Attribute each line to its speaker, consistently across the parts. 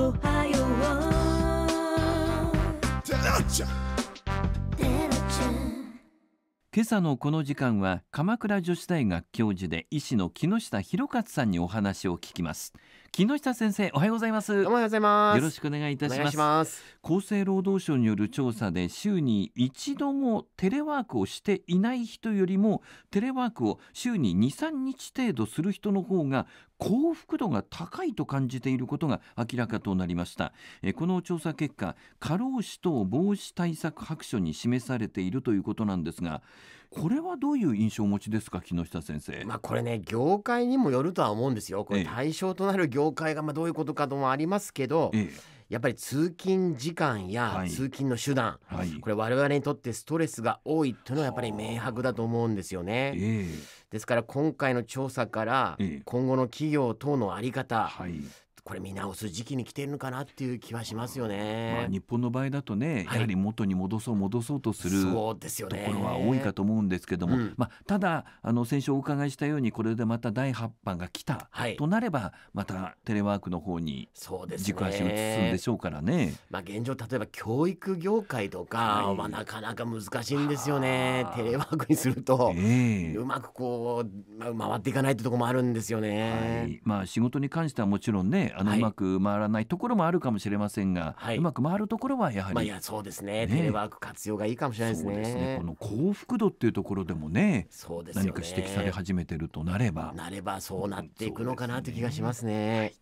Speaker 1: 今朝のこの時間は鎌倉女子大学教授で医師の木下博勝さんにお話を聞きます木下先生おはようございますおはようございますよろしくお願いいたします厚生労働省による調査で週に一度もテレワークをしていない人よりもテレワークを週に二三日程度する人の方が幸福度が高いと感じていることが明らかとなりましたえこの調査結果過労死等防止対策白書に示されているということなんですがこれはどういう印象を持ちですか木下先生。まあこれね業界にもよるとは思
Speaker 2: うんですよ。これ対象となる業界がまあどういうことかともありますけど。ええやっぱり通勤時間や通勤の手段、はいはい、これ我々にとってストレスが多いというのはやっぱり明白だと思うんですよね。えー、ですから今回の調査から今後の企業等の在り方、はい、これ見直す時期に来てるのかなっていう気はしますよね。
Speaker 1: まあ、日本の場合だとね、やはり元に戻そう戻そうとするところは多いかと思うんですけども、うん、まあ、ただあの先週お伺いしたようにこれでまた第8波が来た、となればまたテレワークの方に軸足を移すんでしょうからね。ね
Speaker 2: まあ、現状例えば教育業界とか、はい、まあ、なかなか難しいんですよねテレ
Speaker 1: ワークにすると、えー、うまくこう、まあ、回っていかないってとこもあるんですよね。まあ、仕事に関してはもちろんねあの、うまく回らないところもあるかもしれませんが、はい、うまく回るところはやはり、まあ、いやそ
Speaker 2: うですね、ね、テレワーク
Speaker 1: 活用がいいかもしれないですね、ね、この幸福度っていうところでもねそうですね何か指摘され始めてるとなればなればそうなっていくのかなって気がしますね。はい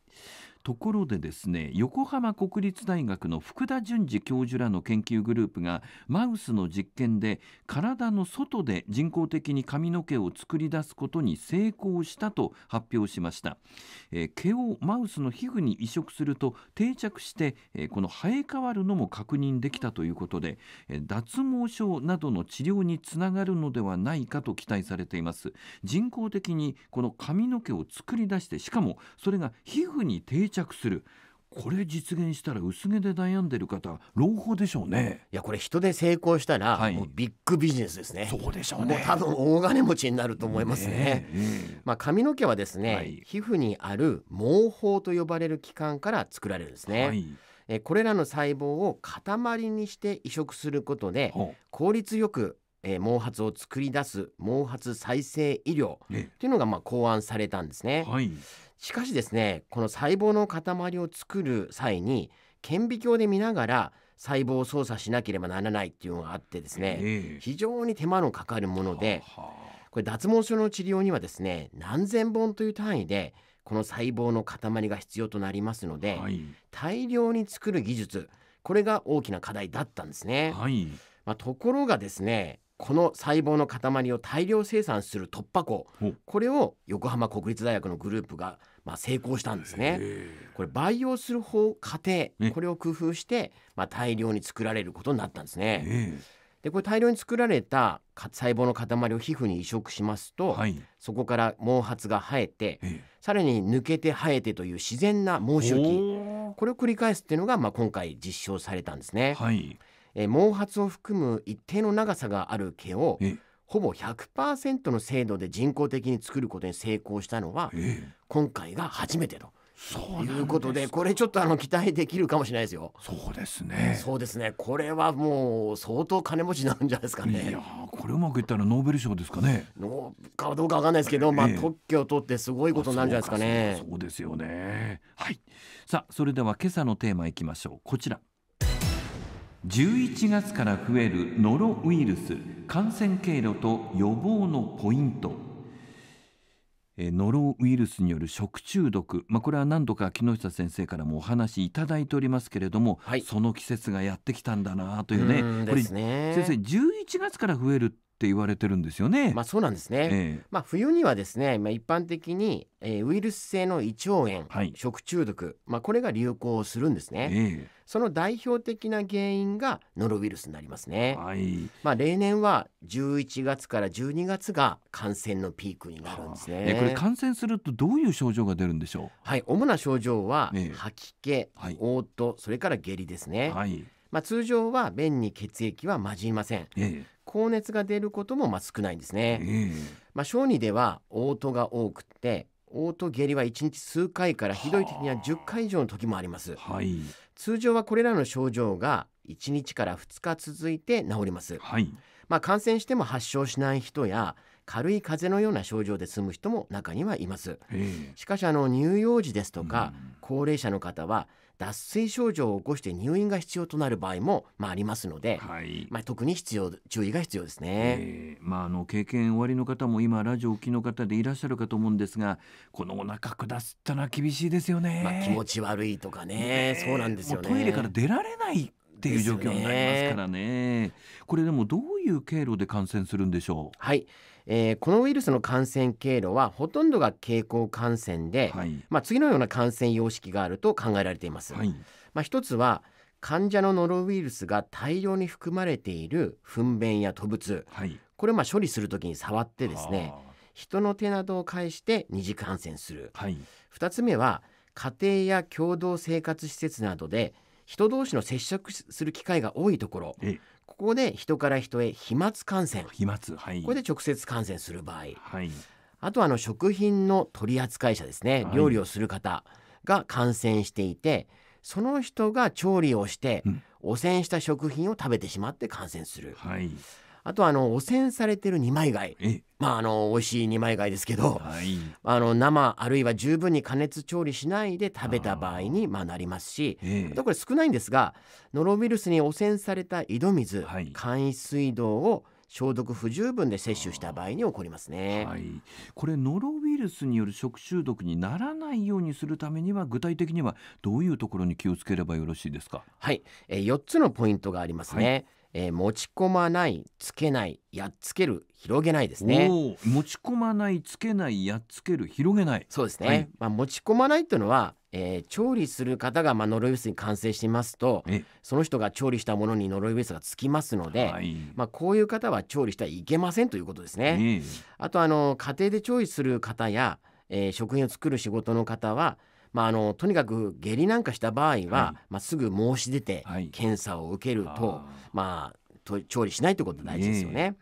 Speaker 1: ところでですね横浜国立大学の福田淳二教授らの研究グループがマウスの実験で体の外で人工的に髪の毛を作り出すことに成功したと発表しました、えー、毛をマウスの皮膚に移植すると定着して、えー、この生え変わるのも確認できたということで、えー、脱毛症などの治療につながるのではないかと期待されています人工的にこの髪の毛を作り出してしかもそれが皮膚に定着着するこれ実現したら薄毛で悩んでる方朗報でしょうねいやこれ人で成功したら、はい、もうビッグビジネスです
Speaker 2: ねそうでしょうね多分大金持ちになると思いますね、ねえー、まあ髪の毛はですね、はい、皮膚にある毛包と呼ばれる器官から作られるんですね、はい、えこれらの細胞を塊にして移植することで効率よくえー、毛髪を作り出す毛髪再生医療というのがまあ考案されたんですね、はい、しかしですねこの細胞の塊を作る際に顕微鏡で見ながら細胞を操作しなければならないっていうのがあってですね、えー、非常に手間のかかるものでこれ脱毛症の治療にはですね何千本という単位でこの細胞の塊が必要となりますので、はい、大量に作る技術これが大きな課題だったんですね。はいまあ、ところがですねこの細胞の塊を大量生産する突破口これを横浜国立大学のグループがまあ成功したんですね。これ培養する方過程これを工夫してまあ大量に作られることになったんですね。でこれ大量に作られた細胞の塊を皮膚に移植しますと、はい、そこから毛髪が生えて、さらに抜けて生えてという自然な毛周期これを繰り返すっていうのが、まあ、今回実証されたんですね。はい、え毛髪を含む一定の長さがある毛をほぼ100%の精度で人工的に作ることに成功したのは今回が初めてと。そ
Speaker 1: ういうことでこ
Speaker 2: れちょっとあの期待できるかもしれないですよ。そうですね。そうですね。これはもう相当金持ちなんじゃないですかね。いや
Speaker 1: これうまくいったらノーベル賞ですかね。の
Speaker 2: かどうかわかんないですけど、えー、まあ特許を取ってすごいことなんじゃないですか
Speaker 1: ね。そうかそうですよね。はい。さあそれでは今朝のテーマいきましょう。こちら。11月から増えるノロウイルス感染経路と予防のポイントえノロウイルスによる食中毒、まあ、これは何度か木下先生からもお話いただいておりますけれども、はい、その季節がやってきたんだなというね、ね、これ先生11月から増えるって言われてるんですよね。まあそうなんですね。えー、
Speaker 2: まあ冬にはですね、まあ一般的に、えー、ウイルス性の胃腸炎、はい、食中毒、まあこれが流行するんですね。えー、その代表的な原因がノロウイルスになりますね。はい、まあ例年は十一月から十二月が感染のピークになるんですね。えー、これ感
Speaker 1: 染するとどういう症状が出るんでしょう。
Speaker 2: はい、主な症状は、吐き気、はい、嘔吐、それから下痢ですね。はい。まあ、通常は便に血液は混じりません、ええ、高熱が出ることもまあ少ないんですね、え、まあ、小児では嘔吐が多くて嘔吐下痢は1日数回からひどい時には10回以上の時もあります、はい、通常はこれらの症状が1日から2日続いて治ります、はい、まあ、感染しても発症しない人や軽い風邪のような症状で済む人も中にはいますしかしあの乳幼児ですとか、高齢者の方は脱水症状を起こして入院が必
Speaker 1: 要となる場合も、まあ、ありますので、はい、まあ、特に必要注意が必要ですね、えー、まあ、あの経験おありの方も今ラジオおきの方でいらっしゃるかと思うんですがこのお腹下すったら厳しいですよね、まあ、気持ち悪いとかね、ね、そうなんですよねトイレから出られないっていう状況になりますからね。ねこれでもどういう経路で感染するんで
Speaker 2: しょう。はい。えー、このウイルスの感染経路はほとんどが経口感染で、はい、まあ、次のような感染様式があると考えられています。はい、まあ、一つは患者のノロウイルスが大量に含まれている糞便や吐物、はい、これをまあ処理するときに触ってですね人の手などを介して二次感染する、はい、2つ目は家庭や共同生活施設などで人同士の接触する機会が多いところ、ここで人から人へ飛沫感染飛沫、はい、これで直接感染する場合、はい、あとあの食品の取扱者ですね、はい、料理をする方が感染していてその人が調理をして、汚染した食品を食べてしまって感染する。はいあとあの汚染されてる二枚貝まああの美味しい二枚貝ですけど、はい、あの生あるいは十分に加熱調理しないで食べた場合にまあなりますし、これ少ないんですがノロウイルスに汚染された井戸水、はい、簡易水道を消毒不十分
Speaker 1: で摂取した場合に起こりますね、はい、これノロウイルスによる食中毒にならないようにするためには具体的にはどういうところに気をつければよろしいですかはい、
Speaker 2: えー、4つのポイントがありますね、えー、持ち込まないつけないやっつける広げないですね持
Speaker 1: ち込まないつけないやっつける広げないそうですね、はい、
Speaker 2: まあ、持ち込まないというのは、えー、調理する方がまあノロウイルスに感染していますとその人が調理したものにノロウイルスがつきますので、はい、まあ、こういう方は調理してはいけませんということですね、ねあとあの家庭で調理する方や、えー、食品を作る仕事の方はまあ、あのとにかく下痢なんかした場合は、はい、まあ、すぐ申し出て検査を受けるとはい、まあ、と調理しないということが大事ですよね。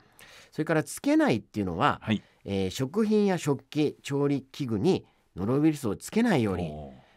Speaker 2: それからつけないっていうのは、はい、えー、食品や食器調理器具にノロウイルスをつけないように。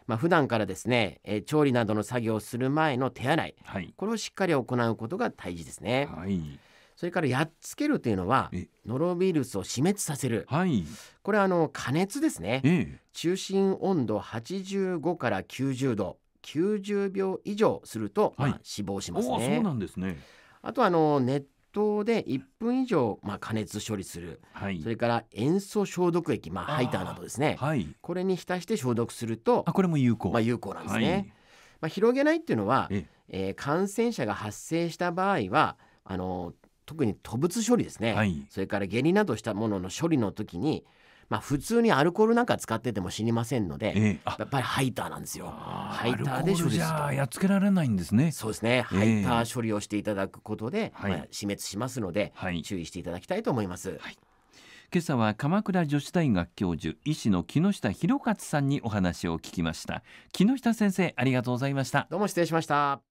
Speaker 2: まあ、普段からですね、えー、調理などの作業をする前の手洗い、はい、これをしっかり行うことが大事ですね。はいそれからやっつけるというのはノロウイルスを死滅させる、はい、これはあの加熱ですね、ええ、中心温度85から90度90秒以上すると、はい、まあ、死亡しますね。そうなんですねあとあの熱湯で1分以上、まあ、加熱処理する、はい、それから塩素消毒液、まあ、ハイターなどですね、はい、これに浸して消毒するとあこれも有効,、まあ、有効なんですね。まあ、広げないっていうのは、ええー、感染者が発生した場合はあの特に吐物処理ですね、はい、それから下痢などしたものの処理の時にまあ、普通にアルコールなんか使ってても死にませんので、えー、やっぱりハイターなんですよ。ハイターで処理じゃ
Speaker 1: やっつけられないんですね。そうですね。えー、ハイタ
Speaker 2: ー処理をしていただくことで、はい、まあ、死滅しますので、はい、注意していただきたいと思い
Speaker 1: ます。はい、今朝は鎌倉女子大学教授医師の木下博勝さんにお話を聞きました木下先生ありがとうございましたどうも失礼しました